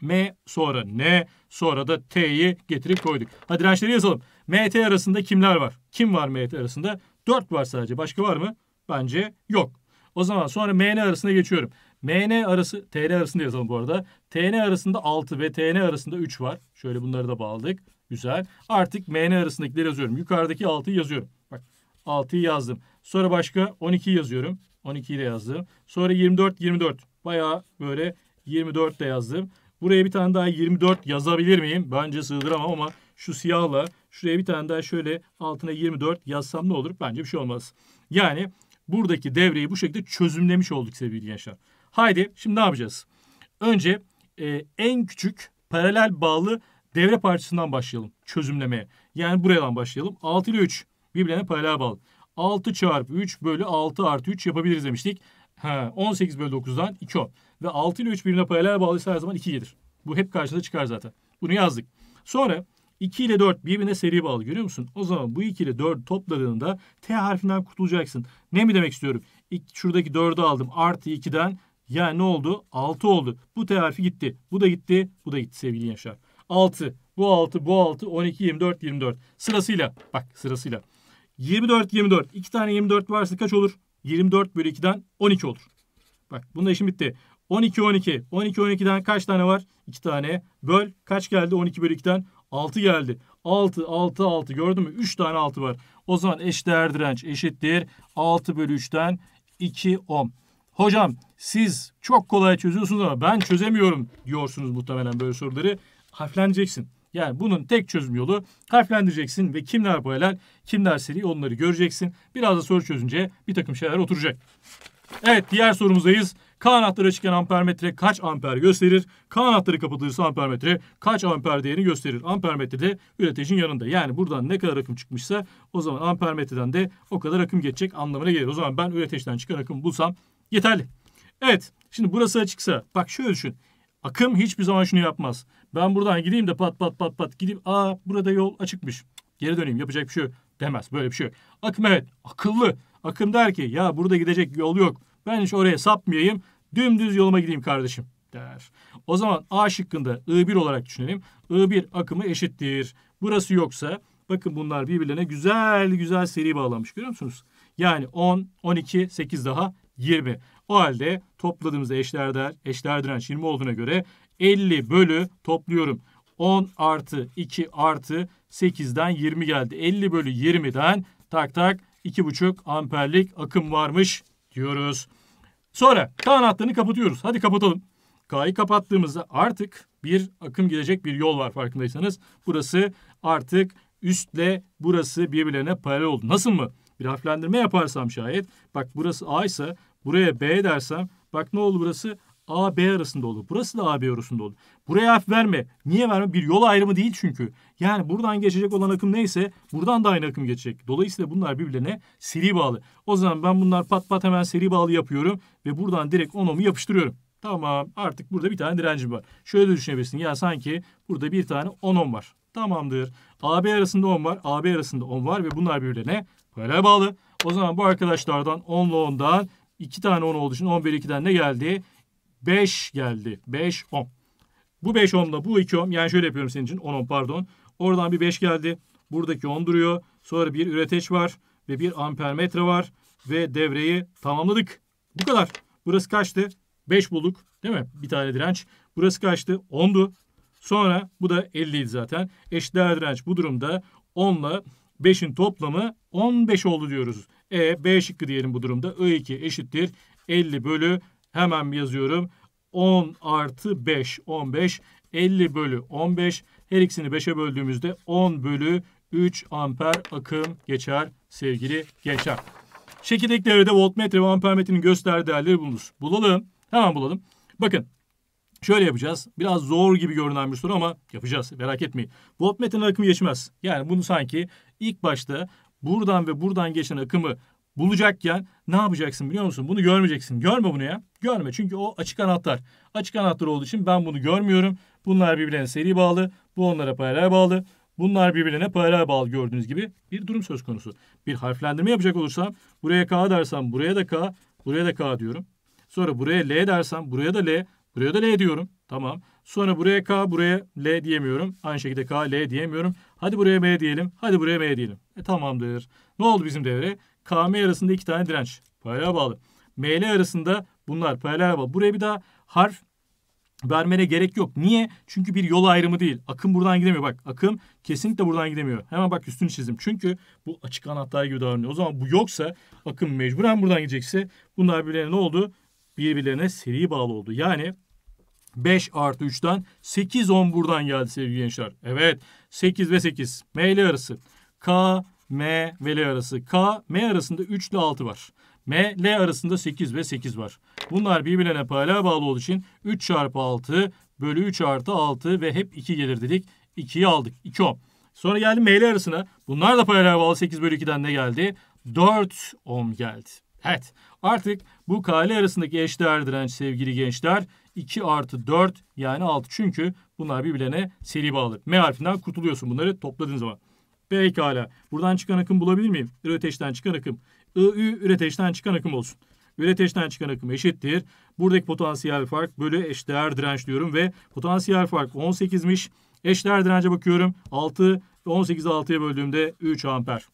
Speaker 1: M sonra N sonra da T'yi getirip koyduk. Hadi dirençleri yazalım. MT arasında kimler var? Kim var MT arasında? 4 var sadece. Başka var mı? Bence yok. O zaman sonra MN arasına geçiyorum. MN arası, TN arasında yazalım bu arada. TN arasında 6 ve TN arasında 3 var. Şöyle bunları da bağladık. Güzel. Artık MN arasındakileri yazıyorum. Yukarıdaki 6'yı yazıyorum. Bak 6'yı yazdım. Sonra başka 12 yazıyorum. 12'yi de yazdım. Sonra 24, 24. Bayağı böyle 24 de yazdım. Buraya bir tane daha 24 yazabilir miyim? Bence sığdıramam ama şu siyahla Şuraya bir tane daha şöyle altına 24 yazsam ne olur? Bence bir şey olmaz. Yani buradaki devreyi bu şekilde çözümlemiş olduk sevgili gençler. Haydi şimdi ne yapacağız? Önce e, en küçük paralel bağlı devre parçasından başlayalım çözümlemeye. Yani buradan başlayalım. 6 ile 3 birbirine paralel bağlı. 6 çarpı 3 bölü 6 artı 3 yapabiliriz demiştik. Ha, 18 bölü 9'dan 2 o. Ve 6 ile 3 birbirine paralel bağlıysa her zaman 2 gelir. Bu hep karşıda çıkar zaten. Bunu yazdık. Sonra 2 ile 4 birbirine seri bağlı görüyor musun? O zaman bu 2 ile 4 topladığında T harfinden kurtulacaksın. Ne mi demek istiyorum? İlk, şuradaki 4'ü aldım artı 2'den yani ne oldu? 6 oldu. Bu T harfi gitti. Bu da gitti. Bu da gitti sevgili Yaşar. 6. Bu 6. Bu 6. 12, 24, 24. Sırasıyla. Bak sırasıyla. 24, 24. 2 tane 24 varsa kaç olur? 24 bölü 2'den 12 olur. Bak bunda işim bitti. 12, 12. 12, 12'den kaç tane var? 2 tane. Böl. Kaç geldi? 12 bölü 2'den 6 geldi. 6, 6, 6 gördün mü? 3 tane 6 var. O zaman eşdeğer direnç eşittir. 6 bölü 3'ten 2 ohm. Hocam siz çok kolay çözüyorsunuz ama ben çözemiyorum diyorsunuz muhtemelen böyle soruları. Harfleneceksin. Yani bunun tek çözüm yolu harflendireceksin ve kimler paralel, kimler seri onları göreceksin. Biraz da soru çözünce bir takım şeyler oturacak. Evet diğer sorumuzdayız. K anahtarı çıkan ampermetre kaç amper gösterir? K anahtarı kapatılırsa ampermetre kaç amper değerini gösterir? Ampermetre de üreticinin yanında. Yani buradan ne kadar akım çıkmışsa o zaman ampermetreden de o kadar akım geçecek anlamına gelir. O zaman ben üreticiden çıkan akım bulsam yeterli. Evet şimdi burası açıksa bak şöyle düşün. Akım hiçbir zaman şunu yapmaz. Ben buradan gideyim de pat pat pat pat gideyim. aa burada yol açıkmış. Geri döneyim yapacak bir şey yok demez. Böyle bir şey yok. Akım evet akıllı. Akım der ki ya burada gidecek yol yok. Ben hiç oraya sapmayayım. Dümdüz yoluma gideyim kardeşim der. O zaman A şıkkında I1 olarak düşünelim. I1 akımı eşittir. Burası yoksa bakın bunlar birbirlerine güzel güzel seri bağlanmış görüyor musunuz? Yani 10, 12, 8 daha 20. O halde topladığımızda eşler der, eşler direnç 20 olduğuna göre 50 bölü topluyorum. 10 artı 2 artı 8'den 20 geldi. 50 bölü 20'den tak tak 2,5 amperlik akım varmış diyoruz. Sonra K anahtarını kapatıyoruz. Hadi kapatalım. K'yı kapattığımızda artık bir akım gidecek bir yol var farkındaysanız. Burası artık üstle burası birbirlerine paralel oldu. Nasıl mı? Bir harflendirme yaparsam şayet. Bak burası A ise buraya B dersem. Bak ne oldu burası? A, B arasında olur. Burası da A, B arasında olur. Buraya harf verme. Niye verme? Bir yol ayrımı değil çünkü. Yani buradan geçecek olan akım neyse buradan da aynı akım geçecek. Dolayısıyla bunlar birbirine seri bağlı. O zaman ben bunlar pat pat hemen seri bağlı yapıyorum ve buradan direkt onomu yapıştırıyorum. Tamam artık burada bir tane direncim var. Şöyle de düşünebilirsin. Ya sanki burada bir tane onom var. Tamamdır. AB arasında 10 var. AB arasında 10 var ve bunlar birbirine paralel bağlı. O zaman bu arkadaşlardan 10 ile 10'dan 2 tane 10 olduğu için 11 2'den ne geldi? 5 geldi. 5 ohm. Bu 5 ohmla bu 2 ohm yani şöyle yapıyorum senin için 10 ohm pardon. Oradan bir 5 geldi. Buradaki 10 duruyor. Sonra bir üreteç var ve bir ampermetre var ve devreyi tamamladık. Bu kadar. Burası kaçtı? 5 bulduk değil mi? Bir tane direnç. Burası kaçtı? 10'du. Sonra bu da 50 idi zaten. Eşdeğer direnç bu durumda 10 ile 5'in toplamı 15 oldu diyoruz. E B şıkkı diyelim bu durumda. I2 eşittir 50 bölü Hemen yazıyorum. 10 artı 5, 15, 50 bölü 15. Her ikisini 5'e böldüğümüzde 10 bölü 3 amper akım geçer sevgili gençler. Şekildeki devrede voltmetre ve ampermetrenin gösterdiği değerleri bulunur. Bulalım. Hemen bulalım. Bakın Şöyle yapacağız. Biraz zor gibi görünen bir soru ama yapacağız. Merak etmeyin. Voltmetrenin akımı geçmez. Yani bunu sanki ilk başta buradan ve buradan geçen akımı bulacakken ne yapacaksın biliyor musun? Bunu görmeyeceksin. Görme bunu ya. Görme çünkü o açık anahtar. Açık anahtar olduğu için ben bunu görmüyorum. Bunlar birbirine seri bağlı. Bu onlara paralel bağlı. Bunlar birbirine paralel bağlı gördüğünüz gibi bir durum söz konusu. Bir harflendirme yapacak olursam buraya K dersem buraya da K, buraya da K diyorum. Sonra buraya L dersem buraya da L, buraya da L diyorum. Tamam. Sonra buraya K, buraya L diyemiyorum. Aynı şekilde K, L diyemiyorum. Hadi buraya M diyelim. Hadi buraya M diyelim. E tamamdır. Ne oldu bizim devre? KM arasında iki tane direnç. Paralel bağlı. ML arasında bunlar paralel bağlı. Buraya bir daha harf vermene gerek yok. Niye? Çünkü bir yol ayrımı değil. Akım buradan gidemiyor. Bak akım kesinlikle buradan gidemiyor. Hemen bak üstünü çizdim. Çünkü bu açık anahtar gibi davranıyor. O zaman bu yoksa akım mecburen buradan gidecekse bunlar birbirlerine ne oldu? Birbirlerine seri bağlı oldu. Yani 5 artı 3'ten 8 10 buradan geldi sevgili gençler. Evet 8 ve 8 ML arası. K, M ve L arası. K, M arasında 3 ile 6 var. M, L arasında 8 ve 8 var. Bunlar birbirine paralel bağlı olduğu için 3 çarpı 6 bölü 3 artı 6 ve hep 2 gelir dedik. 2'yi aldık. 2 ohm. Sonra geldi M, L arasına. Bunlar da paralel bağlı 8 bölü 2'den ne geldi? 4 ohm geldi. Evet. Artık bu K KL arasındaki eşdeğer direnç sevgili gençler 2 artı 4 yani 6. Çünkü bunlar birbirine seri bağlı. M harfinden kurtuluyorsun bunları topladığın zaman. Pekala. Buradan çıkan akım bulabilir miyim? Üreteçten çıkan akım. IÜ üreteçten çıkan akım olsun. Üreteçten çıkan akım eşittir. Buradaki potansiyel fark bölü eşdeğer direnç diyorum ve potansiyel fark 18'miş. Eşdeğer dirence bakıyorum. 6, 18'i 6'ya böldüğümde 3 amper.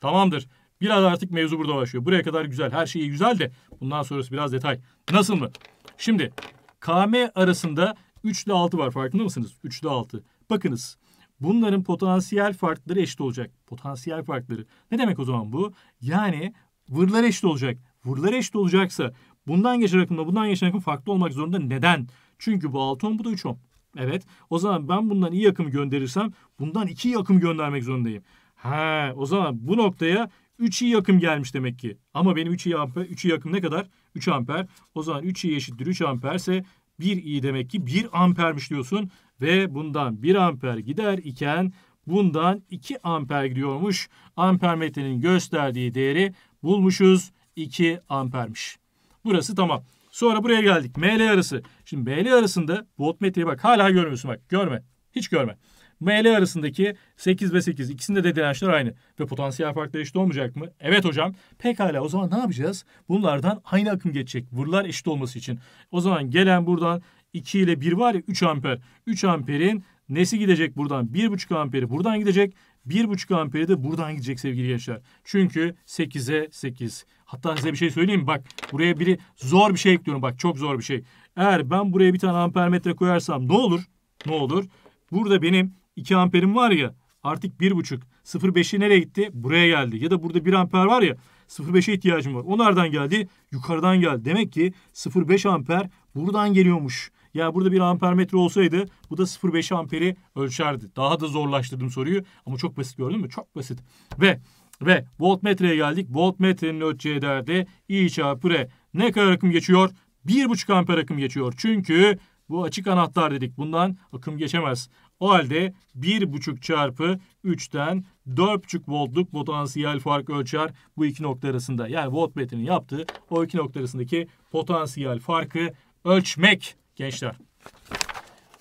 Speaker 1: Tamamdır. Biraz artık mevzu burada başlıyor. Buraya kadar güzel. Her şey iyi güzel de bundan sonrası biraz detay. Nasıl mı? Şimdi KM arasında 3 ile 6 var. Farkında mısınız? 3 ile 6. Bakınız Bunların potansiyel farkları eşit olacak. Potansiyel farkları. Ne demek o zaman bu? Yani vırlar eşit olacak. Vırlar eşit olacaksa bundan geçen akımla bundan geçen akım farklı olmak zorunda. Neden? Çünkü bu 6 ohm bu da 3 ohm. Evet. O zaman ben bundan iyi akımı gönderirsem bundan 2 iyi akım göndermek zorundayım. Ha, o zaman bu noktaya 3 iyi akım gelmiş demek ki. Ama benim 3 iyi amper 3 iyi akım ne kadar? 3 amper. O zaman 3 iyi eşittir 3 amperse 1 iyi demek ki 1 ampermiş diyorsun ve bundan 1 amper gider iken bundan 2 amper gidiyormuş. Amper Ampermetrenin gösterdiği değeri bulmuşuz 2 ampermiş. Burası tamam. Sonra buraya geldik. ML arası. Şimdi ML arasında voltmetreyi bak hala görmüyorsun bak. Görme. Hiç görme. ML arasındaki 8 ve 8 ikisinde de dirençler aynı. Ve potansiyel farkları eşit olmayacak mı? Evet hocam. Pekala o zaman ne yapacağız? Bunlardan aynı akım geçecek. Vurular eşit olması için. O zaman gelen buradan 2 ile 1 var ya 3 amper. 3 amperin nesi gidecek buradan? 1,5 amperi buradan gidecek. 1,5 amperi de buradan gidecek sevgili gençler. Çünkü 8'e 8. Hatta size bir şey söyleyeyim Bak buraya biri zor bir şey ekliyorum. Bak çok zor bir şey. Eğer ben buraya bir tane ampermetre koyarsam ne olur? Ne olur? Burada benim 2 amperim var ya artık 1,5. 0,5'i nereye gitti? Buraya geldi. Ya da burada 1 amper var ya 0,5'e ihtiyacım var. O nereden geldi? Yukarıdan geldi. Demek ki 0,5 amper buradan geliyormuş. Ya burada bir ampermetre olsaydı bu da 0.5 amperi ölçerdi. Daha da zorlaştırdım soruyu ama çok basit gördün mü? Çok basit. Ve ve voltmetreye geldik. Voltmetrenin ölçeceği değerde I çarpı R. Ne kadar akım geçiyor? 1.5 amper akım geçiyor. Çünkü bu açık anahtar dedik. Bundan akım geçemez. O halde 1.5 çarpı 3'ten 4.5 voltluk potansiyel fark ölçer bu iki nokta arasında. Yani voltmetrenin yaptığı o iki nokta arasındaki potansiyel farkı ölçmek gençler.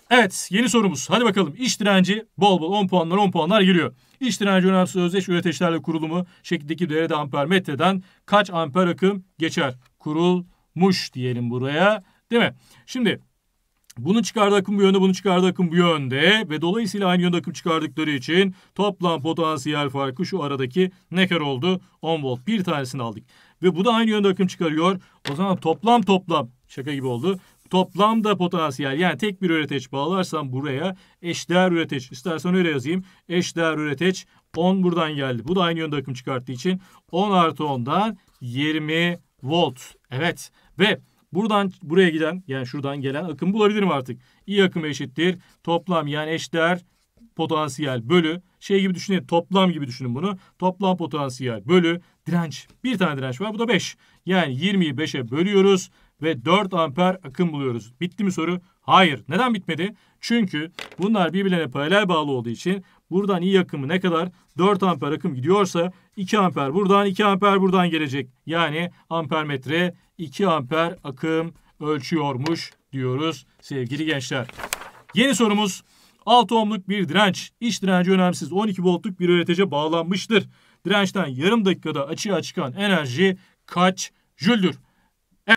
Speaker 1: Evet yeni sorumuz. Hadi bakalım iş direnci bol bol 10 puanlar 10 puanlar giriyor. İş direnci önemsiz özdeş üreteçlerle kurulumu şeklindeki değerde amper metreden kaç amper akım geçer? Kurulmuş diyelim buraya değil mi? Şimdi bunu çıkardığı akım bu yönde, bunu çıkardığı akım bu yönde ve dolayısıyla aynı yönde akım çıkardıkları için toplam potansiyel farkı şu aradaki ne kadar oldu? 10 volt. Bir tanesini aldık. Ve bu da aynı yönde akım çıkarıyor. O zaman toplam toplam şaka gibi oldu. Toplamda potansiyel yani tek bir üreteç bağlarsam buraya eşdeğer üreteç. istersen öyle yazayım. Eşdeğer üreteç 10 buradan geldi. Bu da aynı yönde akım çıkarttığı için 10 artı 10'dan 20 volt. Evet ve buradan buraya giden yani şuradan gelen akım bulabilirim artık. İ akım eşittir. Toplam yani eşdeğer potansiyel bölü şey gibi düşünün toplam gibi düşünün bunu. Toplam potansiyel bölü direnç. Bir tane direnç var bu da 5. Yani 20'yi 5'e bölüyoruz ve 4 amper akım buluyoruz. Bitti mi soru? Hayır. Neden bitmedi? Çünkü bunlar birbirine paralel bağlı olduğu için buradan iyi akımı ne kadar? 4 amper akım gidiyorsa 2 amper buradan 2 amper buradan gelecek. Yani ampermetre 2 amper akım ölçüyormuş diyoruz sevgili gençler. Yeni sorumuz 6 ohmluk bir direnç. iç direnci önemsiz 12 voltluk bir üretece bağlanmıştır. Dirençten yarım dakikada açığa çıkan enerji kaç jüldür?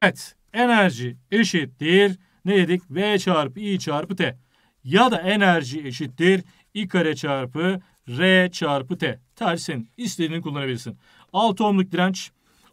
Speaker 1: Evet enerji eşittir ne dedik? V çarpı I çarpı T. Ya da enerji eşittir I kare çarpı R çarpı T. Tersin. İstediğini kullanabilirsin. 6 ohmluk direnç.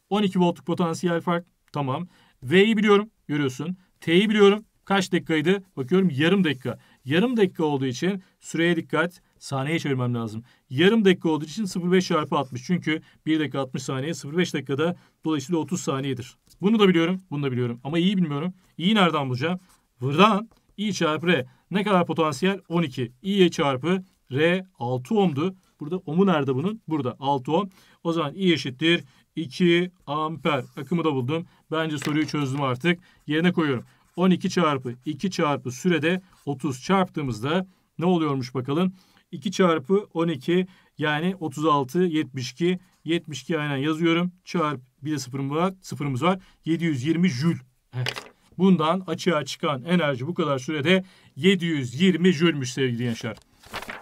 Speaker 1: 12 voltluk potansiyel fark. Tamam. V'yi biliyorum. Görüyorsun. T'yi biliyorum. Kaç dakikaydı? Bakıyorum yarım dakika. Yarım dakika olduğu için süreye dikkat. Saniye çevirmem lazım. Yarım dakika olduğu için 0,5 çarpı 60. Çünkü 1 dakika 60 saniye 0,5 dakikada dolayısıyla 30 saniyedir. Bunu da biliyorum. Bunu da biliyorum. Ama iyi bilmiyorum. İyi nereden bulacağım? Buradan i çarpı r. Ne kadar potansiyel? 12. i'ye çarpı r 6 ohmdu. Burada ohmu nerede bunun? Burada 6 ohm. O zaman i eşittir 2 amper. Akımı da buldum. Bence soruyu çözdüm artık. Yerine koyuyorum. 12 çarpı 2 çarpı sürede 30 çarptığımızda ne oluyormuş bakalım. 2 çarpı 12 yani 36, 72, 72 aynen yazıyorum. Çarp bir de sıfırım var, sıfırımız var. 720 jül. Evet. Bundan açığa çıkan enerji bu kadar sürede 720 jülmüş sevgili gençler.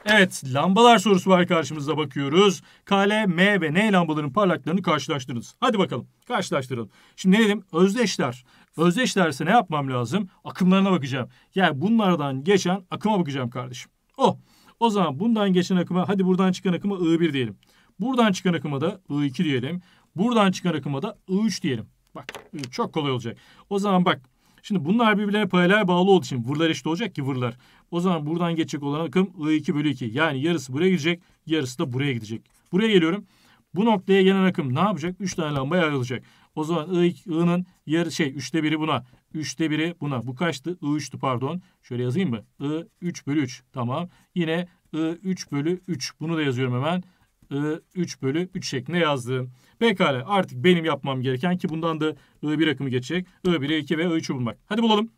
Speaker 1: Evet lambalar sorusu var karşımızda bakıyoruz. Kale, M ve N lambaların parlaklarını karşılaştırınız. Hadi bakalım karşılaştıralım. Şimdi ne dedim? Özdeşler. Özdeşlerse ne yapmam lazım? Akımlarına bakacağım. Yani bunlardan geçen akıma bakacağım kardeşim. O. Oh. O zaman bundan geçen akıma hadi buradan çıkan akıma I1 diyelim. Buradan çıkan akıma da I2 diyelim. Buradan çıkan akıma da I3 diyelim. Bak çok kolay olacak. O zaman bak Şimdi bunlar birbirine paralel bağlı olduğu için vurlar eşit olacak ki vurlar. O zaman buradan geçecek olan akım I2 bölü 2. Yani yarısı buraya gidecek, yarısı da buraya gidecek. Buraya geliyorum. Bu noktaya gelen akım ne yapacak? 3 tane lambaya ayrılacak. O zaman I'nın yarı şey 3'te biri buna, 3'te 1'i buna. Bu kaçtı? I3'tü pardon. Şöyle yazayım mı? I3 bölü 3. Tamam. Yine I3 bölü 3. Bunu da yazıyorum hemen. I3 bölü 3 şeklinde yazdım. Pekala artık benim yapmam gereken ki bundan da I1 akımı geçecek. I1, I2 ve I3'ü bulmak. Hadi bulalım.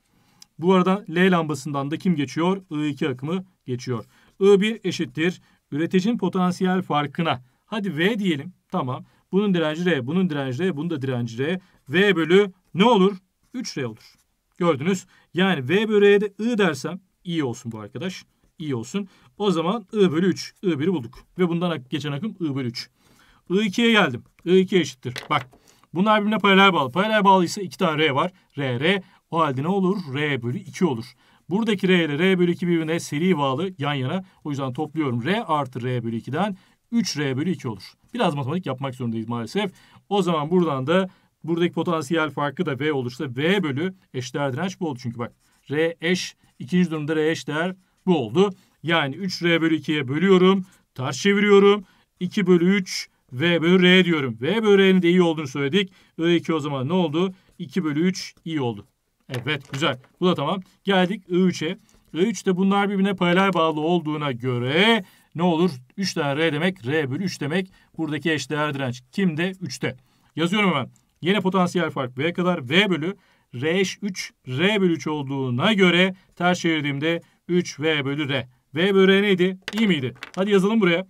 Speaker 1: Bu arada L lambasından da kim geçiyor? I2 akımı geçiyor. I1 eşittir. Üreticinin potansiyel farkına. Hadi V diyelim. Tamam. Bunun direnci R, bunun direnci R, bunun da direnci R. V bölü ne olur? 3R olur. Gördünüz. Yani V bölü E'de I dersem iyi olsun bu arkadaş. İyi olsun. O zaman I bölü 3. I 1'i bulduk. Ve bundan geçen akım I bölü 3. I2'ye geldim. I2 eşittir. Bak. Bunlar birbirine paralel bağlı. Paralel bağlıysa 2 tane R var. R, R. O halde ne olur? R bölü 2 olur. Buradaki R ile R bölü 2 birbirine seri bağlı yan yana. O yüzden topluyorum. R artı R bölü 2'den 3R bölü 2 olur. Biraz matematik yapmak zorundayız maalesef. O zaman buradan da Buradaki potansiyel farkı da V olursa V bölü eşdeğer direnç bu oldu. Çünkü bak R eş ikinci durumda R eşdeğer bu oldu. Yani 3R bölü 2'ye bölüyorum. Ters çeviriyorum. 2 bölü 3 V bölü R diyorum. V bölü R'nin de iyi olduğunu söyledik. I2 o zaman ne oldu? 2 bölü 3 iyi oldu. Evet güzel. Bu da tamam. Geldik I3'e. I3'te bunlar birbirine paralel bağlı olduğuna göre ne olur? 3 tane R demek. R bölü 3 demek. Buradaki eşdeğer direnç kimde? 3'te. Yazıyorum hemen. Yine potansiyel fark V kadar. V bölü R eş 3 R bölü 3 olduğuna göre ters çevirdiğimde 3 V bölü R. V bölü R neydi? İ miydi? Hadi yazalım buraya.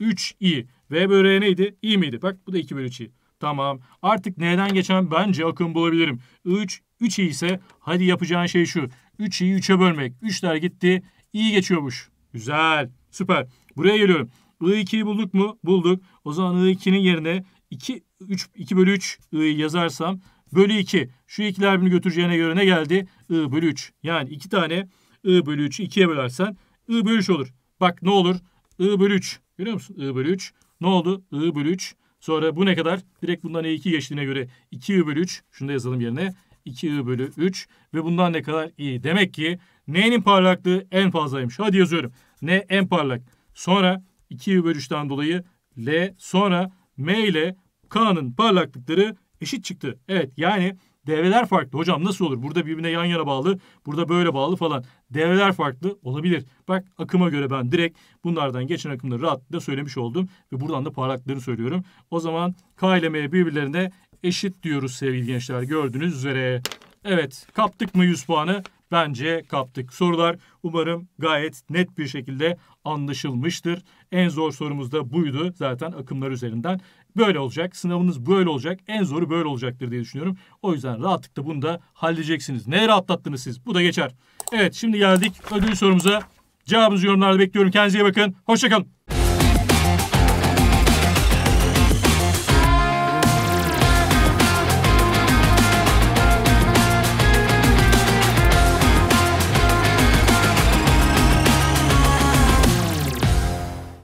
Speaker 1: 3 i. V bölü R neydi? İ miydi? Bak bu da 2 bölü 3 i. Tamam. Artık neden geçen bence akım bulabilirim. 3, 3 i ise hadi yapacağın şey şu. 3 3'i 3'e bölmek. 3'ler gitti. İyi geçiyormuş. Güzel. Süper. Buraya geliyorum. I2'yi bulduk mu? Bulduk. O zaman I2'nin yerine 2 3, 2 bölü 3 ıı, yazarsam bölü 2 şu ikiler birbirini götüreceğine göre ne geldi? I bölü 3. Yani 2 tane I bölü 3'ü 2'ye bölersen I bölü 3 olur. Bak ne olur? I bölü 3. Görüyor musun? I bölü 3. Ne oldu? I bölü 3. Sonra bu ne kadar? Direkt bundan E2 geçtiğine göre 2I bölü 3. Şunu da yazalım yerine. 2I bölü 3. Ve bundan ne kadar? i. Demek ki N'nin parlaklığı en fazlaymış. Hadi yazıyorum. Ne en parlak. Sonra 2I bölü 3'ten dolayı L. Sonra M ile Kaan'ın parlaklıkları eşit çıktı. Evet yani devreler farklı. Hocam nasıl olur? Burada birbirine yan yana bağlı, burada böyle bağlı falan. Devreler farklı olabilir. Bak akıma göre ben direkt bunlardan geçen akımları rahatlıkla söylemiş oldum. Ve buradan da parlaklıkları söylüyorum. O zaman K ile M birbirlerine eşit diyoruz sevgili gençler. Gördüğünüz üzere. Evet kaptık mı 100 puanı? Bence kaptık. Sorular umarım gayet net bir şekilde anlaşılmıştır. En zor sorumuz da buydu zaten akımlar üzerinden böyle olacak. Sınavınız böyle olacak. En zoru böyle olacaktır diye düşünüyorum. O yüzden rahatlıkla bunu da halledeceksiniz. Neleri atlattınız siz? Bu da geçer. Evet şimdi geldik ödül sorumuza. Cevabınızı yorumlarda bekliyorum. Kendinize iyi bakın. Hoşçakalın.